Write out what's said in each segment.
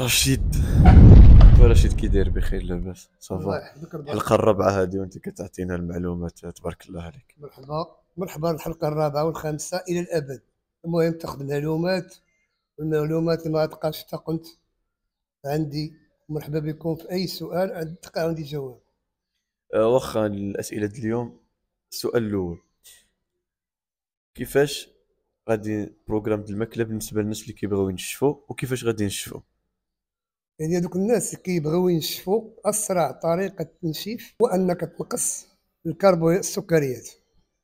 رشيد رشيد كي داير بخير لاباس صافا الحلقه الرابعه هذه وانت كتعطينا المعلومات تبارك الله عليك مرحبا مرحبا الحلقه الرابعه والخامسه الى الابد المهم تاخذ معلومات المعلومات اللي ما تلقاش حتى قلت عندي مرحبا بكم في اي سؤال تلقى عندي جواب آه، واخا الاسئله اليوم السؤال الاول كيفاش غادي بروغرام الماكله بالنسبه للناس اللي كيبغيو ينشفوا وكيفاش غادي ينشفوا يعني هذوك الناس اللي كيبغيو ينشفوا اسرع طريقه تنشيف هو انك تنقص الكربو السكريات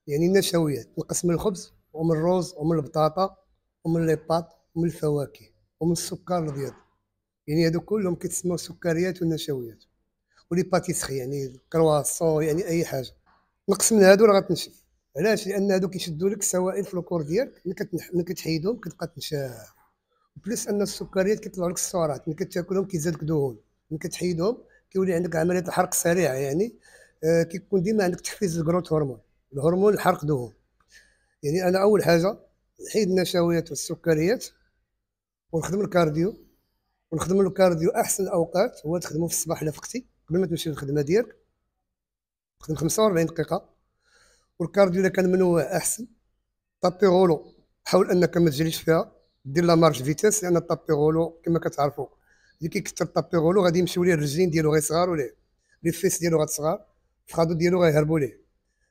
يعني النشويات تنقص من الخبز ومن الرز ومن البطاطا ومن لي بات ومن الفواكه ومن السكر الابيض يعني هذو كلهم كيتسموا سكريات ونشويات ولي باتيسخي يعني الكرواسون يعني اي حاجه نقص من هادو راه غتنشف علاش لان هادو كيشدوا لك السوائل في الكور ديالك ملي كتحيدهم كتبقى تنشف بلس ان السكريات كيطلعوا لك السعرات من كتاكلهم كيزاد لك دهون من كتحيدهم كيولي عندك عمليه الحرق سريعه يعني آه، كيكون ديما عندك تحفيز الجروت هرمون الهرمون الحرق دهون يعني انا اول حاجه نحيد النشويات والسكريات ونخدم الكارديو ونخدم الكارديو احسن الاوقات هو تخدمه في الصباح الا فقتي قبل ما تمشي للخدمه ديالك تخدم 45 دقيقه والكارديو الا كان منوع احسن طابي غولو حاول انك ما تجريش فيها دير لا مارش فيتاس لان غولو كما كتعرفوا اللي كيكثر غولو غادي يمشيو ليه الرجلين ديالو غيصغروا ليه لي فيس ديالو صغار الخادو ديالو غيهربوا ليه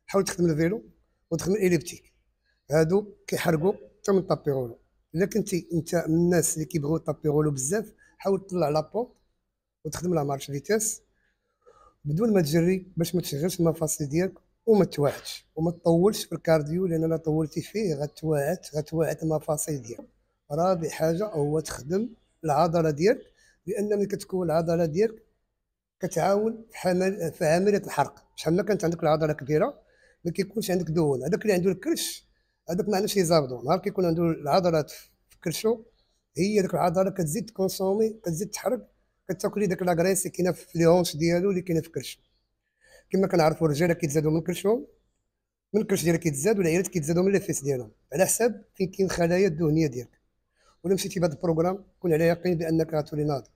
حاول تخدم الفيلو وتخدم الاليبتيك هادو كيحرقوا حتى من غولو الا كنتي انت من الناس اللي كيبغيو غولو بزاف حاول تطلع لابو وتخدم لا مارش فيتاس بدون ما تجري باش ما تشغلش المفاصل ديالك وما تواعدش وما تطولش في الكارديو لان الا طولتي فيه غتواعد غتواعد المفاصل ديالك رابع حاجه هو تخدم العضله ديالك لان ملي كتكون العضله ديالك كتعاون في في عمليه الحرق شحال ما كانت عندك العضله كبيره ما كيكونش عندك دهون هذاك اللي عنده الكرش هذاك ما عندوش يزابدو نهار كيكون عنده العضلات في كرشو هي ديك العضله كتزيد تكونسومي كتزيد تحرق كتاكلي داك لاغريس اللي كاينه في ليونش ديالو اللي كاينه في كرشو كما كنعرفوا الرجاله كيتزادوا من كرشهم من الكرش ديالك كيتزاد والعيالات كيتزادوا من الفيس ديالهم على حساب فين كاين الخلايا الدهنيه ديالك ولا مشيتي بهذا البروغرام كون على يقين بانك غتولي ناضي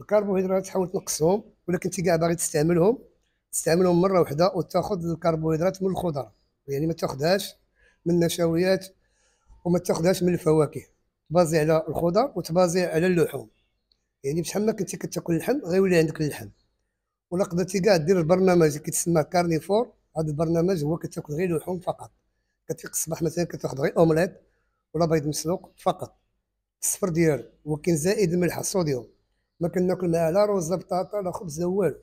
الكربوهيدرات حاول تنقصهم ولا كنتي كاع باغي تستعملهم تستعملهم مره واحده وتاخذ الكربوهيدرات من الخضر يعني ما تاخذهاش من النشويات وما تاخذهاش من الفواكه تبازي على الخضر وتبازي على اللحوم يعني بشحال ما كنتي كتاكل اللحم غيولي عندك اللحم ولا قدرتي كاع دير البرنامج اللي كيتسمى كارنيفور هذا البرنامج هو كتاكل غير لحوم فقط كتفيق الصباح مثلا كتاخذ غير اومليت ولا بيض مسلوق فقط الصفر ديالو ولكن زائد الملح الصوديوم ما كناكل معاه لا رز لا بطاطا لا خبز لا والو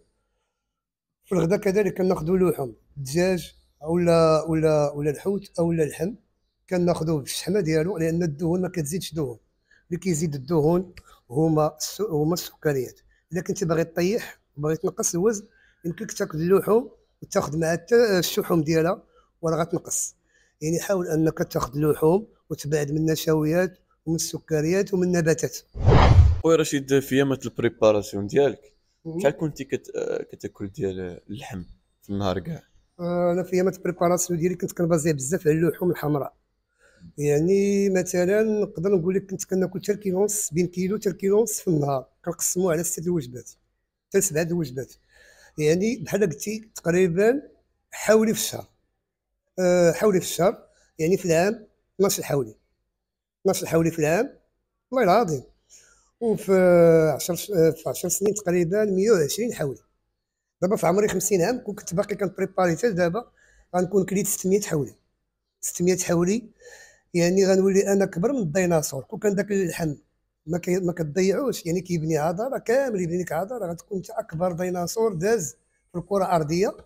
في الغدا كذلك كناخذوا لحوم الدجاج ولا ولا ولا الحوت او اللحم كناخذوا بالشحمه ديالو لان الدهون ما كتزيدش دهون اللي كيزيد الدهون هما هما السكريات الا كنتي باغي طيح وباغي تنقص الوزن يمكنك تاكل اللحوم وتاخذ حتى الشحوم ديالها وراه غتنقص يعني حاول انك تاخذ اللحوم وتبعد من النشويات ومن السكريات ومن النباتات خويا رشيد في يامة البريباراسيون ديالك شحال كنتي كت... كتاكل ديال اللحم في النهار كاع آه، انا في يامة البريباراسيون ديالي كنت كنبازي بزاف على اللحوم الحمراء يعني مثلا نقدر نقول لك كنت كناكل حتى كيلو ونص بين كيلو حتى كيلو ونص في النهار كنقسمو على ست الوجبات حتى سبعه الوجبات يعني بحال قلتي تقريبا حولي في الشهر أه حولي في الشهر يعني في العام 12 حولي 12 حولي في العام والله العظيم وفي 10 في 10 سنين تقريبا 120 حولي دابا في عمري 50 عام كون كنت باقي كنبريباري حتى دابا غنكون كليت 600 حولي 600 حولي يعني غنولي انا كبر من الديناصور كون كان داك اللحم ما كي ما كتضيعوش يعني كيبني عضله كامل يبني لك عضله غتكون انت اكبر ديناصور داز في الكره الارضيه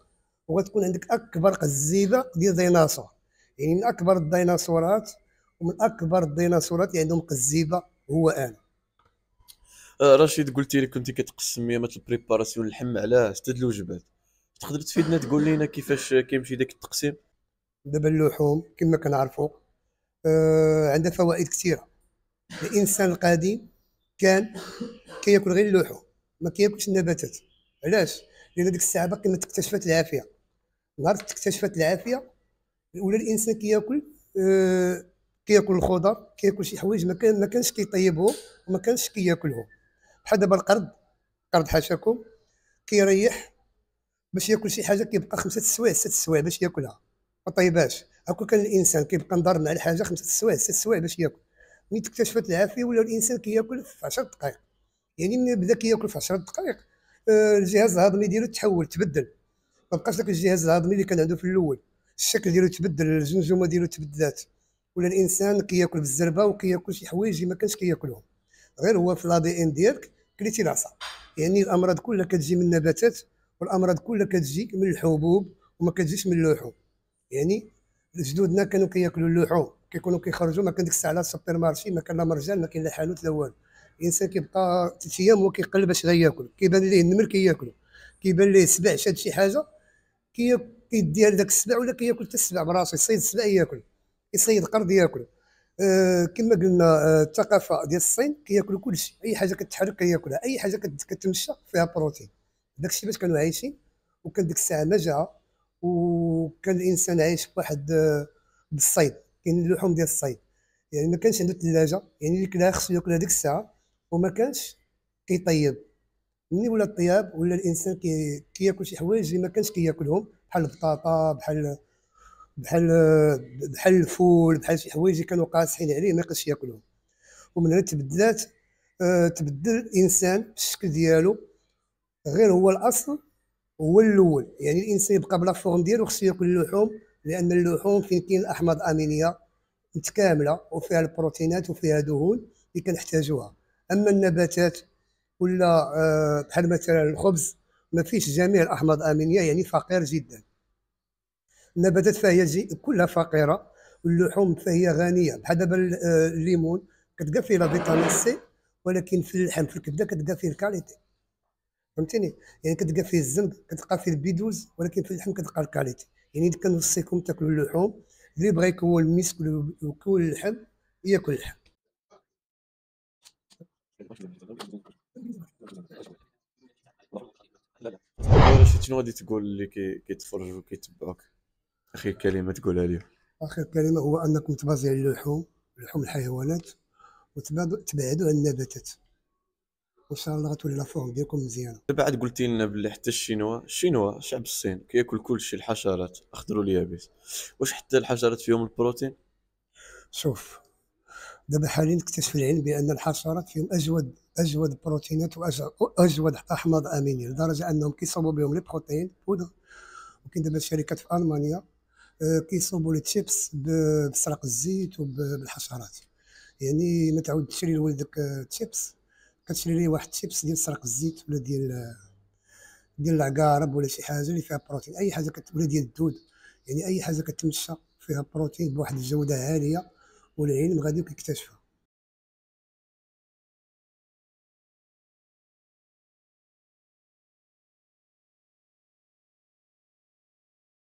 وغتكون عندك اكبر قزيبه ديال الديناصور يعني من اكبر الديناصورات ومن اكبر الديناصورات اللي عندهم قزيبه هو انا آه، رشيد قلتي لي كنتي كتقسم مثل البريباراسيون اللحم على سته الوجبات تقدر تفيدنا تقول لنا كيفاش كيمشي داك التقسيم دابا اللحوم كما كنعرفوا آه عندها فوائد كثيره الانسان القديم كان كياكل غير اللحوم ما كياكلش النباتات علاش لان ديك الساعه باقي ما تكتشفت العافيه نهار تكتشفت العافيه ولا الانسان كياكل آه كياكل الخضر كياكل شي حوايج ما كان ما كانش كيطيبهم وما كانش كياكلهم بحال دابا القرد قرد حاشاكم كيريح باش ياكل شي حاجه كيبقى خمسه السوايع سته السوايع باش ياكلها ما طيباش هكا كان الانسان كيبقى نضر مع الحاجه خمسه السوايع سته السوايع باش ياكل ملي تكتشفت العافيه ولا الانسان كياكل في 10 دقائق يعني ملي بدا كياكل في 10 دقائق آه، الجهاز الهضمي ديالو تحول تبدل ما بقاش داك الجهاز الهضمي اللي كان عنده في الاول الشكل ديالو تبدل الجمجمه ديالو تبدلات ولا الانسان كياكل بالزربه وكياكل شي حوايج ما كانش كياكلهم غير هو في دي ان ديالك كليتي العصا يعني الامراض كلها كتجي من النباتات والامراض كلها كتجي من الحبوب وما كتجيش من اللحوم يعني جدودنا كانوا كياكلوا اللحوم كيكونوا كيخرجوا ما كان ديك الساعه لا سوبر مارشي ما كان لا مرجان ما كان لا حانوت لا والو الانسان كيبقى ثلاث ايام هو كيقلب اش غياكل كيبان ليه النمر كياكلو كيبان ليه السبع شاد شي حاجه كيديها لذاك السبع ولا كياكل حتى السبع براسو يصيد السبع ياكل يصيد قرد ياكل آه كما قلنا آه الثقافه ديال الصين كياكلوا كلشي اي حاجه كتحرك كياكلها اي حاجه كتمشى فيها بروتين داكشي باش كانوا عايشين وكان ديك الساعه مجاعه وكان الانسان عايش بواحد آه، بالصيد كاين اللحوم ديال الصيد يعني ما كانش عنده ثلاجه يعني اللي كلها خصو ياكلها ديك الساعه وما كانش كيطيب ملي ولا الطياب ولا الانسان كياكل كي شي حوايج اللي ما كانش كياكلهم بحال البطاطا بحال بحال بحال الفول بحال شي حوايج اللي كانوا قاصحين عليه ما يقدرش ياكلهم ومن هنا تبدلات آه، تبدل الانسان الشكل ديالو غير هو الاصل هو الاول يعني الانسان يبقى بلا فورم ديالو خصو ياكل اللحوم لان اللحوم فين كاين الاحماض الامينيه متكامله وفيها البروتينات وفيها دهون اللي كنحتاجوها اما النباتات ولا آه، بحال مثلا الخبز ما فيش جميع الاحماض الامينيه يعني فقير جدا النباتات فهي زي كلها فقيره واللحوم فهي غنيه بحال دابا آه، الليمون كتلقى فيه لا فيتامين سي ولكن في اللحم في الكبده كتلقى فيه الكاليتي فهمتيني يعني كتلقى فيه الزنك كتلقى فيه البيدوز ولكن في اللحم كتلقى الكاليتي يعني كنوصيكم تاكلوا اللحوم اللي بغى يكون المسك ويكون اللحم ياكل اللحم شنو غادي تقول اللي كيتفرج وكيتبعوك اخر كلمه تقولها لي اخر كلمه هو انكم تبازي على اللحوم لحوم الحيوانات وتبعدوا عن النباتات وان شاء الله غتولي لا فورم ديالكم مزيانه دابا عاد قلتي لنا بلي حتى الشينوا الشينوا شعب الصين كياكل كلشي الحشرات اخضر واليابس واش حتى الحشرات فيهم البروتين شوف دابا حاليا اكتشف العلم بان الحشرات فيهم اجود اجود بروتينات واجود احماض امينيه لدرجه انهم كيصاوبوا بهم لي بروتين بودر وكاين دابا شركات في المانيا آه، كيصوبوا لي تشيبس بسرق الزيت وبالحشرات يعني ما تعود تشري لولدك آه، تشيبس كتشري ليه واحد تشيبس ديال سرق الزيت ولا ديال آه، ديال العقارب ولا شي حاجه اللي فيها بروتين اي حاجه كت... ولا ديال الدود يعني اي حاجه كتمشى فيها بروتين بواحد الجوده عاليه والعلم غادي يكتشفها